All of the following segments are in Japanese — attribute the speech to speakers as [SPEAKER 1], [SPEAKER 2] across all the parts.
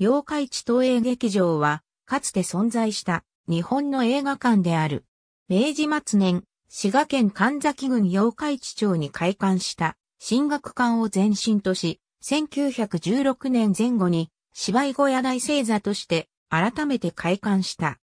[SPEAKER 1] 妖怪地東映劇場は、かつて存在した日本の映画館である。明治末年、滋賀県神崎郡妖怪地町に開館した新学館を前身とし、1916年前後に芝居小屋大星座として改めて開館した。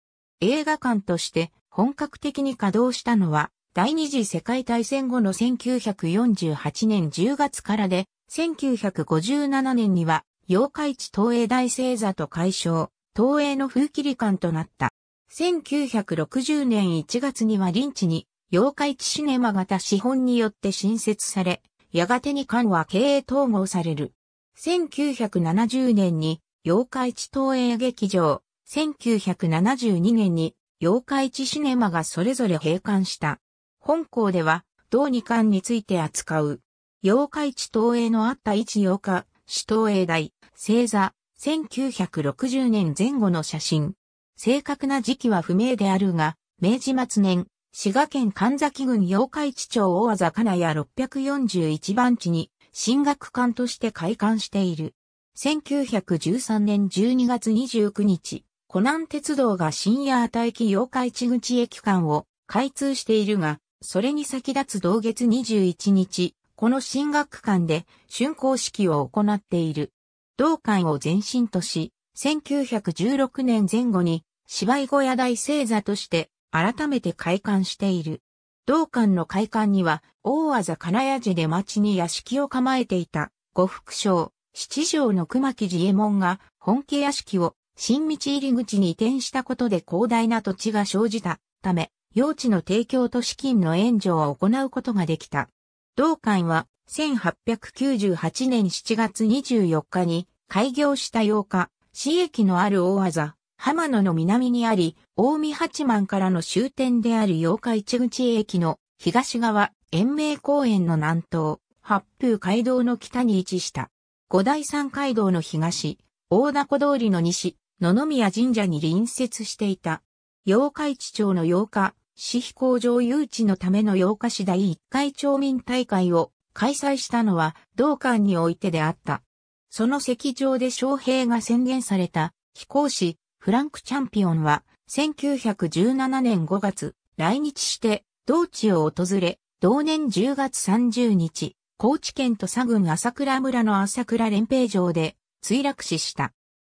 [SPEAKER 1] 映画館として本格的に稼働したのは第二次世界大戦後の1948年10月からで、1957年には八日市東映大星座と解消、東映の風切り館となった。1960年1月には臨地に、八日市シネマ型資本によって新設され、やがてに館は経営統合される。1970年に、八日市東映劇場、1972年に、八日市シネマがそれぞれ閉館した。本校では、同二館について扱う。八日市東映のあった一妖日、首都英大、星座、1960年前後の写真。正確な時期は不明であるが、明治末年、滋賀県神崎郡八日地町大和金谷641番地に、進学館として開館している。1913年12月29日、湖南鉄道が深夜帯駅八日地口駅間を開通しているが、それに先立つ同月21日、この進学館で竣工式を行っている。同館を前身とし、1916年前後に芝居小屋大聖座として改めて開館している。同館の開館には大技金谷寺で町に屋敷を構えていた五福商、七条の熊木自衛門が本家屋敷を新道入口に移転したことで広大な土地が生じたため、用地の提供と資金の援助を行うことができた。同館は1898年7月24日に開業した8日、市駅のある大技、浜野の南にあり、大見八幡からの終点である八日市口駅の東側、延命公園の南東、八風街道の北に位置した。五大山街道の東、大凧通りの西、野々宮神社に隣接していた。八日市町の八日、市飛行場誘致のための8日市第1回町民大会を開催したのは同館においてであった。その席上で招平が宣言された飛行士フランク・チャンピオンは1917年5月来日して同地を訪れ同年10月30日高知県土佐郡朝倉村の朝倉連兵場で墜落死した。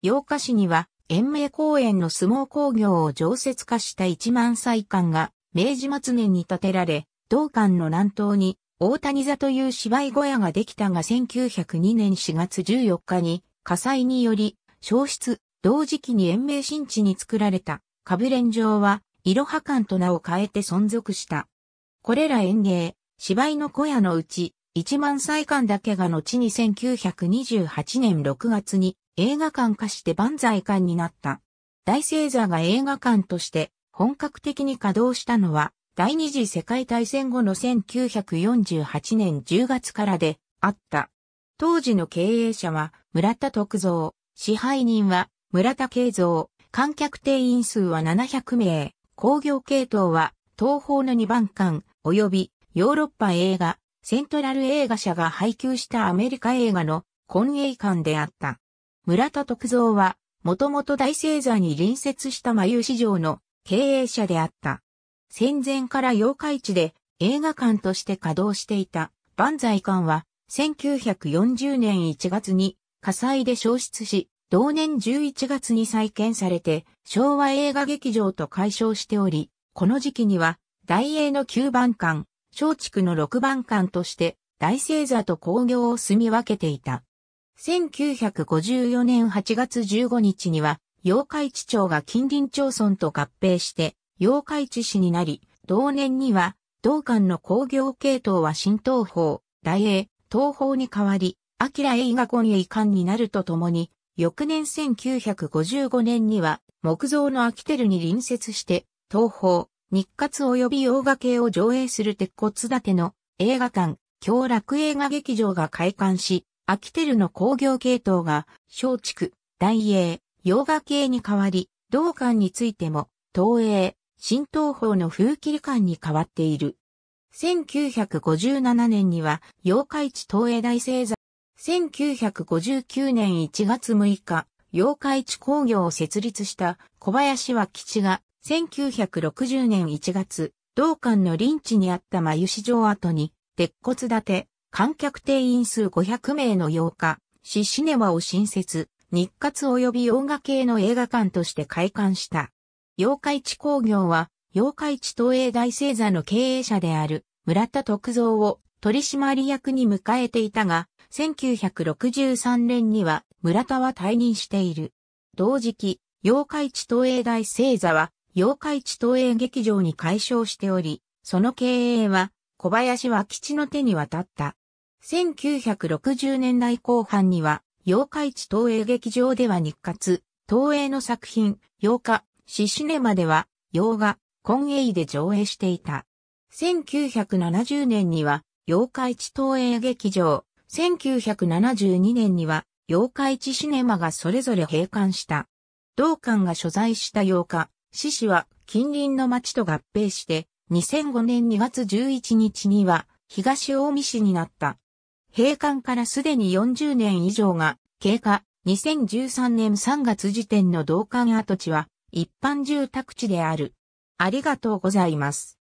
[SPEAKER 1] 8日市には延命公園の相撲工業を常設化した一万歳館が明治末年に建てられ、同館の南東に大谷座という芝居小屋ができたが1902年4月14日に火災により消失、同時期に延命新地に作られた株連城は、いろは館と名を変えて存続した。これら園芸、芝居の小屋のうち、一万歳館だけが後に1928年6月に映画館化して万歳館になった。大星座が映画館として本格的に稼働したのは、第二次世界大戦後の1948年10月からであった。当時の経営者は村田徳造、支配人は村田慶造、観客定員数は700名、工業系統は東方の2番館及びヨーロッパ映画、セントラル映画社が配給したアメリカ映画の混映館であった。村田徳造は、もともと大聖座に隣接した眉市場の経営者であった。戦前から八日市で映画館として稼働していた万歳館は1940年1月に火災で消失し、同年11月に再建されて昭和映画劇場と解消しており、この時期には大英の9番館、松竹の6番館として大星座と工業を住み分けていた。1954年8月15日には、八日市町が近隣町村と合併して、八日市市になり、同年には、同館の工業系統は新東方、大英、東方に変わり、明映画館へ移管になるとともに、翌年1955年には、木造の秋テルに隣接して、東方、日活及び洋画系を上映する鉄骨建ての映画館、京楽映画劇場が開館し、アキテルの工業系統が、松竹、大英、洋画系に変わり、道館についても、東映、新東方の風切り館に変わっている。1957年には、洋海地東映大製座。1959年1月6日、洋海地工業を設立した小林は吉が、1960年1月、道館の臨地にあった眉市場跡に、鉄骨建て、観客定員数500名の8日、市シネマを新設、日活及び洋画系の映画館として開館した。洋怪地工業は、洋怪地東映大星座の経営者である村田徳造を取締役に迎えていたが、1963年には村田は退任している。同時期、洋怪地東映大星座は、洋怪地東映劇場に改称しており、その経営は小林は基地の手に渡った。1960年代後半には、妖怪地東映劇場では日活、東映の作品、妖怪、シシネマでは、洋画、コンエイで上映していた。1970年には、妖怪地東映劇場、1972年には、妖怪地シネマがそれぞれ閉館した。同館が所在した妖日、獅子は近隣の町と合併して、2005年2月11日には東大見市になった。閉館からすでに40年以上が経過、2013年3月時点の同館跡地は一般住宅地である。ありがとうございます。